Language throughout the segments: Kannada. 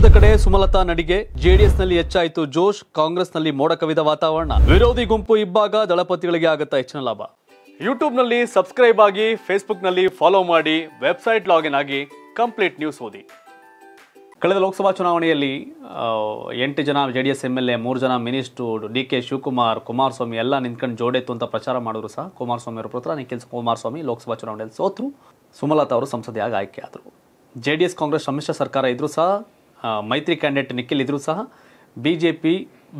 ಪಕ್ಷದ ಕಡೆ ಸುಮಲತಾ ನಡಿಗೆ ಜೆಡಿಎಸ್ ನಲ್ಲಿ ಹೆಚ್ಚಾಯಿತು ಜೋಶ್ ಕಾಂಗ್ರೆಸ್ ನಲ್ಲಿ ಮೋಡ ಕವಿದ ವಾತಾವರಣ ವಿರೋಧಿ ಗುಂಪು ಇಬ್ಬಾಗ ದಳಪತಿಗಳಿಗೆ ಆಗುತ್ತಾ ಹೆಚ್ಚಿನ ಲಾಭ ನಲ್ಲಿ ಸಬ್ಸ್ಕ್ರೈಬ್ ಆಗಿ ನಲ್ಲಿ ಫಾಲೋ ಮಾಡಿ ವೆಬ್ಸೈಟ್ ಲಾಗಿನ್ ಆಗಿ ಕಂಪ್ಲೀಟ್ ನ್ಯೂಸ್ ಓದಿ ಕಳೆದ ಲೋಕಸಭಾ ಚುನಾವಣೆಯಲ್ಲಿ ಎಂಟು ಜನ J D S M L A ಮೂರು ಜನ minister D K Shivakumar Kumaraswamy ಎಲ್ಲ ನಿಂತ್ಕೊಂಡು ಜೋಡೆತ್ತು ಅಂತ ಪ್ರಚಾರ ಮಾಡಿದ್ರು ಸಹ ಕುಮಾರಸ್ವಾಮಿ ಅವರ ಪುತ್ರ ನಿಖಿಲ್ ಕುಮಾರಸ್ವಾಮಿ ಲೋಕಸಭಾ ಚುನಾವಣೆಯಲ್ಲಿ ಸೋತರು ಸುಮಲತಾ ಅವರು ಸಂಸದೆಯಾಗಿ ಆಯ್ಕೆ ಆದರು ಜೆ ಡಿ ಎಸ್ ಕಾಂಗ್ರೆಸ್ ಸಮ್ಮಿಶ್ರ ಸರ್ಕಾರ ಇದ್ದರೂ ಸಹ ಮೈತ್ರಿ ಕ್ಯಾಂಡಿಡೇಟ್ ನಿಖಿಲ್ ಇದ್ರು ಸಹ ಬಿ ಜೆ ಪಿ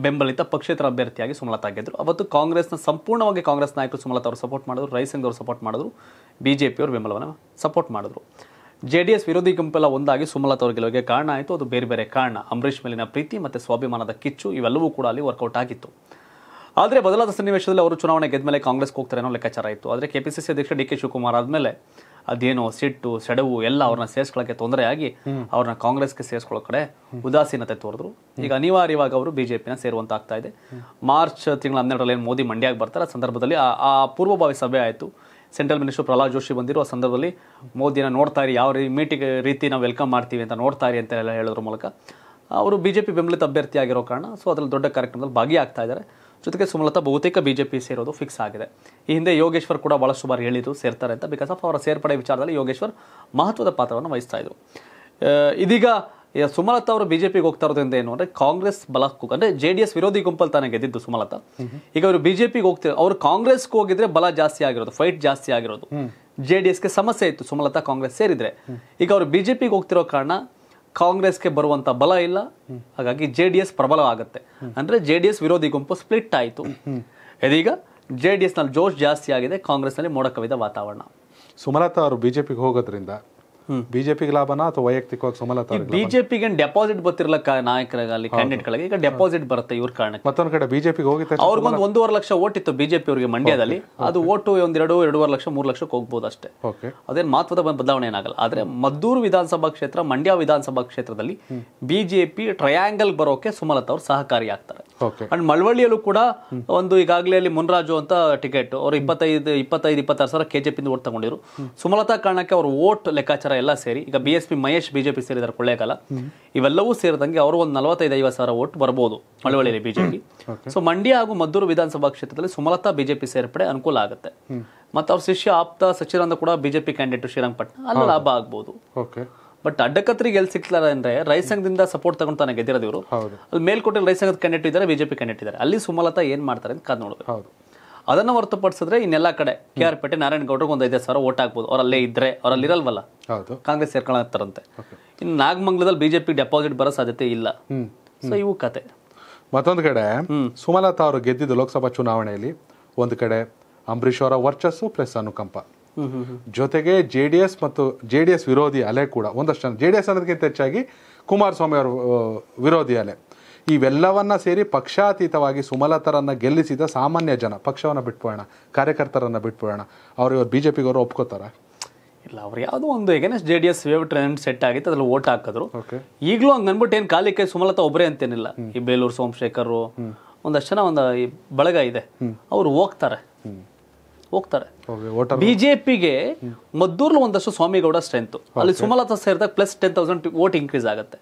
ಬೆಂಬಲಿತ ಪಕ್ಷೇತರ ಅಭ್ಯರ್ಥಿಯಾಗಿ ಸುಮಲತಾ ಆಗಿದ್ದರು ಅವತ್ತು ಕಾಂಗ್ರೆಸ್ನ ಸಂಪೂರ್ಣವಾಗಿ ಕಾಂಗ್ರೆಸ್ ನಾಯಕರು ಸುಮಲತಾ ಅವರು ಸಪೋರ್ಟ್ ಮಾಡಿದ್ರು ರೈಸಿಂಗ್ ಅವರು ಸಪೋರ್ಟ್ ಮಾಡಿದ್ರು ಬಿ ಜೆ ಪಿಯವರು ಬೆಂಬಲವನ್ನು ಸಪೋರ್ಟ್ ಮಾಡಿದ್ರು ಜೆ ಡಿ ಎಸ್ ವಿರೋಧಿ ಗುಂಪೆಲ್ಲ ಒಂದಾಗಿ ಸುಮಲತಾ ಅವರ ಗೆಲುವಿಗೆ ಕಾರಣ ಆಯಿತು ಅದು ಬೇರೆ ಬೇರೆ ಕಾರಣ ಅಂಬರೀಷ್ ಮೇಲಿನ ಪ್ರೀತಿ ಮತ್ತು ಸ್ವಾಭಿಮಾನದ ಕಿಚ್ಚು ಇವೆಲ್ಲವೂ ಕೂಡ ಅಲ್ಲಿ ವರ್ಕೌಟ್ ಆಗಿತ್ತು ಆದರೆ ಬದಲಾದ ಸನ್ನಿವೇಶದಲ್ಲಿ ಅವರು ಚುನಾವಣೆ ಗೆದ್ದ ಮೇಲೆ ಕಾಂಗ್ರೆಸ್ಗೆ ಹೋಗ್ತಾರೆ ಅನ್ನೋ ಲೆಕ್ಕಾಚಾರ ಇತ್ತು ಆದರೆ ಕೆ ಪಿ ಸಿ ಸಿ ಅಧ್ಯಕ್ಷ ಡಿ ಕೆ ಶಿವಕುಮಾರ್ ಆದಮೇಲೆ ಅದೇನೋ ಸಿಟ್ಟು ಸೆಡವು ಎಲ್ಲ ಅವ್ರನ್ನ ತೊಂದರೆ ಆಗಿ ಅವ್ರನ್ನ ಕಾಂಗ್ರೆಸ್ಗೆ ಸೇರಿಸ್ಕೊಳ್ಳೋ ಕಡೆ ಉದಾಸೀನತೆ ತೋರಿದ್ರು ಈಗ ಅನಿವಾರ್ಯವಾಗಿ ಅವರು ಬಿಜೆಪಿನ ಸೇರುವಂತ ಆಗ್ತಾ ಇದೆ ಮಾರ್ಚ್ ತಿಂಗಳ ಹನ್ನೆರಡರಲ್ಲಿ ಏನು ಮೋದಿ ಮಂಡ್ಯಾಗ ಬರ್ತಾರೆ ಆ ಸಂದರ್ಭದಲ್ಲಿ ಆ ಪೂರ್ವಭಾವಿ ಸಭೆ ಆಯಿತು ಸೆಂಟ್ರಲ್ ಮಿನಿಸ್ಟರ್ ಪ್ರಹ್ಲಾದ್ ಜೋಶಿ ಬಂದಿರುವ ಸಂದರ್ಭದಲ್ಲಿ ಮೋದಿನ ನೋಡ್ತಾ ಇರಿ ಯಾವ ಮೀಟಿಂಗ್ ರೀತಿ ನಾವು ವೆಲ್ಕಮ್ ಮಾಡ್ತೀವಿ ಅಂತ ನೋಡ್ತಾ ಇರಿ ಅಂತ ಎಲ್ಲ ಹೇಳೋದ್ರ ಮೂಲಕ ಅವರು ಬಿ ಜೆ ಪಿ ಬೆಂಬಲಿತ ಅಭ್ಯರ್ಥಿ ಆಗಿರೋ ಕಾರಣ ಸೊ ಅದರಲ್ಲಿ ದೊಡ್ಡ ಕಾರ್ಯಕ್ರಮದಲ್ಲಿ ಭಾಗಿಯಾಗ್ತಾ ಇದ್ದಾರೆ ಜೊತೆಗೆ ಸುಮಲತಾ ಬಹುತೇಕ ಬಿಜೆಪಿ ಸೇರೋದು ಫಿಕ್ಸ್ ಆಗಿದೆ ಈ ಹಿಂದೆ ಯೋಗೇಶ್ವರ್ ಕೂಡ ಬಹಳಷ್ಟು ಬಾರಿ ಹೇಳಿದ್ರು ಸೇರ್ತಾರೆ ಅಂತ ಬಿಕಾಸ್ ಆಫ್ ಅವರ ಸೇರ್ಪಡೆ ವಿಚಾರದಲ್ಲಿ ಯೋಗೇಶ್ವರ್ ಮಹತ್ವದ ಪಾತ್ರವನ್ನು ವಹಿಸ್ತಾ ಇದ್ರು ಇದೀಗ ಸುಮಲತಾ ಅವರು ಬಿಜೆಪಿಗೆ ಹೋಗ್ತಾ ಇರೋದ್ರಿಂದ ಏನು ಅಂದರೆ ಕಾಂಗ್ರೆಸ್ ಬಲ ಅಂದರೆ ಜೆ ಡಿ ಎಸ್ ವಿರೋಧಿ ಗುಂಪಲ್ಲಿ ತಾನೇ ಗೆದ್ದಿದ್ದು ಸುಮಲತಾ ಈಗ ಅವರು ಬಿಜೆಪಿಗೆ ಹೋಗ್ತಾರೆ ಅವರು ಕಾಂಗ್ರೆಸ್ಗೆ ಹೋಗಿದ್ರೆ ಬಲ ಜಾಸ್ತಿ ಆಗಿರೋದು ಫೈಟ್ ಜಾಸ್ತಿ ಆಗಿರೋದು ಜೆ ಡಿ ಎಸ್ಗೆ ಸಮಸ್ಯೆ ಇತ್ತು ಸುಮಲತಾ ಕಾಂಗ್ರೆಸ್ ಸೇರಿದ್ರೆ ಈಗ ಅವರು ಬಿಜೆಪಿಗೆ ಹೋಗ್ತಿರೋ ಕಾರಣ ಕಾಂಗ್ರೆಸ್ಗೆ ಬರುವಂಥ ಬಲ ಇಲ್ಲ ಹಾಗಾಗಿ ಜೆ ಡಿ ಎಸ್ ಪ್ರಬಲ ಅಂದರೆ ಜೆ ಡಿ ಎಸ್ ವಿರೋಧಿ ಗುಂಪು ಸ್ಪ್ಲಿಟ್ ಆಯಿತು ಇದೀಗ ಜೆ ಡಿ ಎಸ್ನಲ್ಲಿ ಜೋಶ್ ಜಾಸ್ತಿ ಆಗಿದೆ ಕಾಂಗ್ರೆಸ್ನಲ್ಲಿ ಮೋಡ ಕವಿದ ವಾತಾವರಣ ಸುಮಲತಾ ಅವರು ಬಿ ಜೆ ಪಿಗೆ ಹೋಗೋದ್ರಿಂದ ಬಿಜೆಪಿಗೆ ಲಾಭನ ಅಥವಾ ವೈಯಕ್ತಿಕವಾಗಿ ಸುಮಲತಾ ಬಿಜೆಪಿಗೆ ಡೆಪಾಸಿಟ್ ಬರ್ತಿರಲ್ಲ ನಾಯಕರಾಗ ಅಲ್ಲಿ ಗಳಿಗೆ ಈಗ ಡೆಪಾಸಿಟ್ ಬರುತ್ತೆ ಇವ್ರ ಕಾರಣಕ್ಕೆ ಮತ್ತೊಂದು ಕಡೆ ಬಿಜೆಪಿಗೆ ಹೋಗಿತ್ತು ಅವ್ರಿಗೊಂದು ಒಂದೂವರೆ ಲಕ್ಷ ಓಟ್ ಇತ್ತು ಬಿಜೆಪಿ ಅವರಿಗೆ ಮಂಡ್ಯದಲ್ಲಿ ಅದು ಓಟು ಎರಡು ಎರಡೂವರೆ ಲಕ್ಷ ಮೂರ್ ಲಕ್ಷಕ್ಕೆ ಹೋಗ್ಬೋದು ಅಷ್ಟೇ ಅದೇನು ಮಹತ್ವದ ಬದಲಾವಣೆ ಏನಾಗಲ್ಲ ಆದರೆ ಮದ್ದೂರು ವಿಧಾನಸಭಾ ಕ್ಷೇತ್ರ ಮಂಡ್ಯ ವಿಧಾನಸಭಾ ಕ್ಷೇತ್ರದಲ್ಲಿ ಬಿಜೆಪಿ ಟ್ರಯಾಂಗಲ್ ಬರೋಕೆ ಸುಮಲತಾ ಅವರು ಸಹಕಾರಿಯಾಗ್ತಾರೆ ಅಂಡ್ ಮಳವಳ್ಳಿಯಲ್ಲೂ ಕೂಡ ಒಂದು ಈಗಾಗಲೇ ಅಲ್ಲಿ ಮುನ್ರಾಜು ಅಂತ ಟಿಕೆಟ್ ಅವರು ಇಪ್ಪತ್ತೈದು ಇಪ್ಪತ್ತೈದು ಇಪ್ಪತ್ತಾರು ಸಾವಿರ ಕೆಜೆಪಿಯಿಂದ ಓಟ್ ತಗೊಂಡಿರು ಸುಮಲತಾ ಕಾರಣಕ್ಕೆ ಅವ್ರ ಓಟ್ ಲೆಕ್ಕಾಚಾರ ಎಲ್ಲ ಸೇರಿ ಈಗ B S P Mahesh BJP ಸೇರಿದ್ದಾರೆ ಕೊಳ್ಳೇಗಾಲ ಇವೆಲ್ಲವೂ ಸೇರಿದಂಗೆ ಅವರು ಒಂದು ನಲವತ್ತೈದು ಐವತ್ತು ಸಾವಿರ ಓಟ್ ಬರಬಹುದು ಮಳವಳ್ಳಿಯಲ್ಲಿ ಬಿಜೆಪಿ ಸೊ ಮಂಡ್ಯ ಹಾಗೂ ಮದ್ದೂರು ವಿಧಾನಸಭಾ ಕ್ಷೇತ್ರದಲ್ಲಿ ಸುಮಲತಾ ಬಿಜೆಪಿ ಸೇರ್ಪಡೆ ಅನುಕೂಲ ಆಗುತ್ತೆ ಮತ್ತೆ ಅವ್ರ ಶಿಷ್ಯ ಆಪ್ತ ಸಚಿರಾನಂದ ಕೂಡ ಬಿಜೆಪಿ ಕ್ಯಾಂಡಿಡೇಟ್ ಶ್ರೀರಂಗಪಟ್ಟಣ ಅಲ್ಲಿ ಲಾಭ ಆಗ್ಬೋದು ಬಟ್ ಅಡ್ಡಕತ್ರಿಗೆ ಎಲ್ಲಿ ಸಿಕ್ಲಾರ ಅಂದ್ರೆ ರೈಸಂಗದಿಂದ ಸಪೋರ್ಟ್ ತಗೊಂಡು ತಾನೇ ಗೆದ್ದಿರೋದು ಅಲ್ಲಿ ಮೇಲ್ಕೋಟೆ ರೈಸಂಗದ ಕ್ಯಾಂಡಿಡೇಟ್ ಇದ್ದಾರೆ ಬಿಜೆಪಿ ಕ್ಯಾಂಡಿಡೇಟ್ ಇದ್ದಾರೆ ಅಲ್ಲಿ ಸುಮಲತಾ ಏನ್ ಮಾಡ್ತಾರೆ ಅಂತ ಕಾದ್ ನೋಡಬೇಕು ಅದನ್ನು ಹೊರತುಪಡಿಸಿದ್ರೆ ಇನ್ನೆಲ್ಲ ಕಡೆ ಕೆ ಆರ್ ಪೇಟೆ ನಾರಾಯಣಗೌಡರಿಗೆ ಒಂದು ಐದು ಸಾವಿರ ಓಟ್ ಹಾಕ್ಬೋದು ಅವರಲ್ಲೇ ಅವರಲ್ಲಿ ಇದ್ರೆ ಹೌದು ಕಾಂಗ್ರೆಸ್ ಸೇರ್ಕೊಳತ್ತಾರಂತೆ ಇನ್ನು ನಾಗಮಂಗ್ಲದಲ್ಲಿ ಬಿಜೆಪಿ ಡೆಪಾಸಿಟ್ ಬರೋ ಸಾಧ್ಯತೆ ಇಲ್ಲ ಸೊ ಇವು ಕತೆ ಮತ್ತೊಂದು ಕಡೆ ಸುಮಲತಾ ಅವರು ಗೆದ್ದಿದ್ದು ಲೋಕಸಭಾ ಚುನಾವಣೆಯಲ್ಲಿ ಒಂದು ಕಡೆ ಅಂಬರೀಶ್ ಅವರ ವರ್ಚಸ್ಸು ಪ್ಲಸ್ ಅನುಕಂಪ ಜೊತೆಗೆ ಜೆ ಡಿ ಎಸ್ ಮತ್ತು ಜೆ ಡಿ ಎಸ್ ವಿರೋಧಿ ಅಲೆ ಕೂಡ ಒಂದಷ್ಟು ಜೆ ಡಿ ಎಸ್ ಅನ್ನೋದಕ್ಕಿಂತ ಹೆಚ್ಚಾಗಿ ಕುಮಾರಸ್ವಾಮಿ ಅವರು ವಿರೋಧಿ ಅಲೆ ಇವೆಲ್ಲವನ್ನ ಸೇರಿ ಪಕ್ಷಾತೀತವಾಗಿ ಸುಮಲತರನ್ನು ಗೆಲ್ಲಿಸಿದ ಸಾಮಾನ್ಯ ಜನ ಪಕ್ಷವನ್ನು ಬಿಟ್ಬಿಡೋಣ ಕಾರ್ಯಕರ್ತರನ್ನು ಬಿಟ್ಬಿಡೋಣ ಅವ್ರು ಇವರು ಬಿ ಜೆ ಅವರು ಒಪ್ಕೋತಾರೆ ಇಲ್ಲ ಅವ್ರು ಯಾವುದೋ ಒಂದು against J D S wave trend set ಆಗಿತ್ತು ಅದ್ರಲ್ಲಿ ಓಟ್ ಹಾಕಿದ್ರು ಈಗಲೂ ಹಂಗೆ ಅಂದ್ಬಿಟ್ಟು ಏನು ಕಾಲಿ ಕೈ ಸುಮಲತಾ ಒಬ್ಬರೇ ಅಂತೇನಿಲ್ಲ ಈ ಬೇಲೂರು ಸೋಮಶೇಖರ್ ಒಂದಷ್ಟು ಜನ ಒಂದು ಬಳಗ ಇದೆ ಅವ್ರು ಹೋಗ್ತಾರೆ ಹೋಗ್ತಾರೆ ಬಿಜೆಪಿಗೆ ಮದ್ದೂರ್ಲು ಒಂದಷ್ಟು ಸ್ವಾಮಿಗೌಡ ಸ್ಟ್ರೆಂತ್ ಅಲ್ಲಿ ಸುಮಲತಾ ಸೇರಿದಾಗ plus ten thousand vote increase ಆಗುತ್ತೆ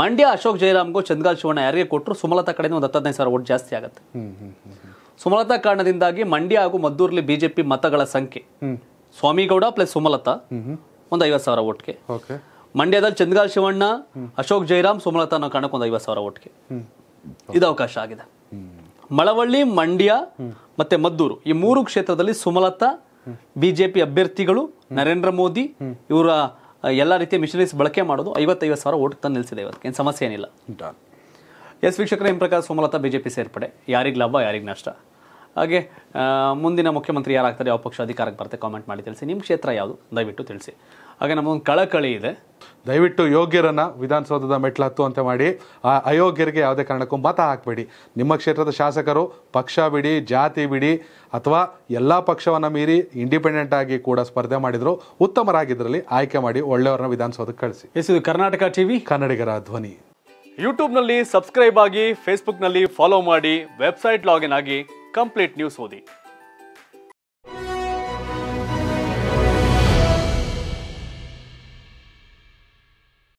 ಮಂಡ್ಯ ಅಶೋಕ್ ಜೈರಾಮ್ಗೂ ಚಂದ್ಗಾಲ್ ಶಿವಣ್ಣ ಯಾರಿಗೆ ಕೊಟ್ಟರು ಸುಮಲತಾ ಕಡೆಯಿಂದ ಒಂದು ಹತ್ತದೈದು ಸಾವಿರ ಓಟ್ ಜಾಸ್ತಿ ಆಗುತ್ತೆ ಸುಮಲತಾ ಕಾರಣದಿಂದಾಗಿ ಮಂಡ್ಯ ಹಾಗೂ ಮದ್ದೂರ್ಲಿ ಬಿಜೆಪಿ ಮತಗಳ ಸಂಖ್ಯೆ ಸ್ವಾಮಿಗೌಡ ಪ್ಲಸ್ ಸುಮಲತಾ ಒಂದು ಐವತ್ತು ಸಾವಿರ ವೋಟ್ಗೆ ಮಂಡ್ಯದಲ್ಲಿ ಚಂದ್ಗಾಲ್ ಶಿವಣ್ಣ ಅಶೋಕ್ ಜೈರಾಮ್ ಸುಮಲತಾ ಅನ್ನೋ ಕಾರಣಕ್ಕೆ ಒಂದು ಐವತ್ತು ಸಾವಿರ ವೋಟ್ಗೆ ಇದು ಅವಕಾಶ ಆಗಿದೆ ಮಳವಳ್ಳಿ ಮಂಡ್ಯ ಮತ್ತೆ ಮದ್ದೂರು ಈ ಮೂರು ಕ್ಷೇತ್ರದಲ್ಲಿ ಸುಮಲತಾ ಬಿಜೆಪಿ ಅಭ್ಯರ್ಥಿಗಳು ನರೇಂದ್ರ ಮೋದಿ ಇವರ ಎಲ್ಲ ರೀತಿಯ ಮಿಷನರೀಸ್ ಬಳಕೆ ಮಾಡೋದು ಐವತ್ತೈವತ್ತು ಸಾವಿರ ಓಟ್ ತಂದು ನಿಲ್ಲಿಸಿದೆ ಇವತ್ತು ಏನು ಸಮಸ್ಯೆ ಏನಿಲ್ಲ ಎಸ್ ವೀಕ್ಷಕರ ನಿಮ್ಮ ಪ್ರಕಾರ ಸುಮಲತಾ ಬಿಜೆಪಿ ಸೇರ್ಪಡೆ ಯಾರಿಗೆ ಲಾಭ ಯಾರಿಗೆ ನಷ್ಟ ಹಾಗೆ ಮುಂದಿನ ಮುಖ್ಯಮಂತ್ರಿ ಯಾರಾಗ್ತಾರೆ ಯಾವ ಪಕ್ಷ ಅಧಿಕಾರಕ್ಕೆ ಬರುತ್ತೆ ಕಾಮೆಂಟ್ ಮಾಡಿ ತಿಳಿಸಿ ನಿಮ್ಮ ಕ್ಷೇತ್ರ ಯಾವುದು ದಯವಿಟ್ಟು ತಿಳಿಸಿ ಹಾಗೆ ನಮ್ಮೊಂದು ಕಳಕಳಿ ಇದೆ ದಯವಿಟ್ಟು ಯೋಗ್ಯರನ್ನು ವಿಧಾನಸೌಧದ ಮೆಟ್ಲು ಅಂತ ಮಾಡಿ ಆ ಅಯೋಗ್ಯರಿಗೆ ಯಾವುದೇ ಕಾರಣಕ್ಕೂ ಮತ ಹಾಕಬೇಡಿ ನಿಮ್ಮ ಕ್ಷೇತ್ರದ ಶಾಸಕರು ಪಕ್ಷ ಬಿಡಿ ಜಾತಿ ಬಿಡಿ ಅಥವಾ ಎಲ್ಲ ಪಕ್ಷವನ್ನು ಮೀರಿ ಇಂಡಿಪೆಂಡೆಂಟ್ ಆಗಿ ಕೂಡ ಸ್ಪರ್ಧೆ ಮಾಡಿದ್ರು ಉತ್ತಮರಾಗಿದ್ದರಲ್ಲಿ ಆಯ್ಕೆ ಮಾಡಿ ಒಳ್ಳೆಯವರನ್ನ ವಿಧಾನಸೌಧಕ್ಕೆ ಕಳಿಸಿ ಎಸ್ ಇದು ಕರ್ನಾಟಕ ಟಿವಿ ಕನ್ನಡಿಗರ ಧ್ವನಿ ಯೂಟ್ಯೂಬ್ನಲ್ಲಿ ಸಬ್ಸ್ಕ್ರೈಬ್ ಆಗಿ ಫೇಸ್ಬುಕ್ನಲ್ಲಿ ಫಾಲೋ ಮಾಡಿ ವೆಬ್ಸೈಟ್ ಲಾಗಿನ್ ಆಗಿ कंप्लीट न्यूज होती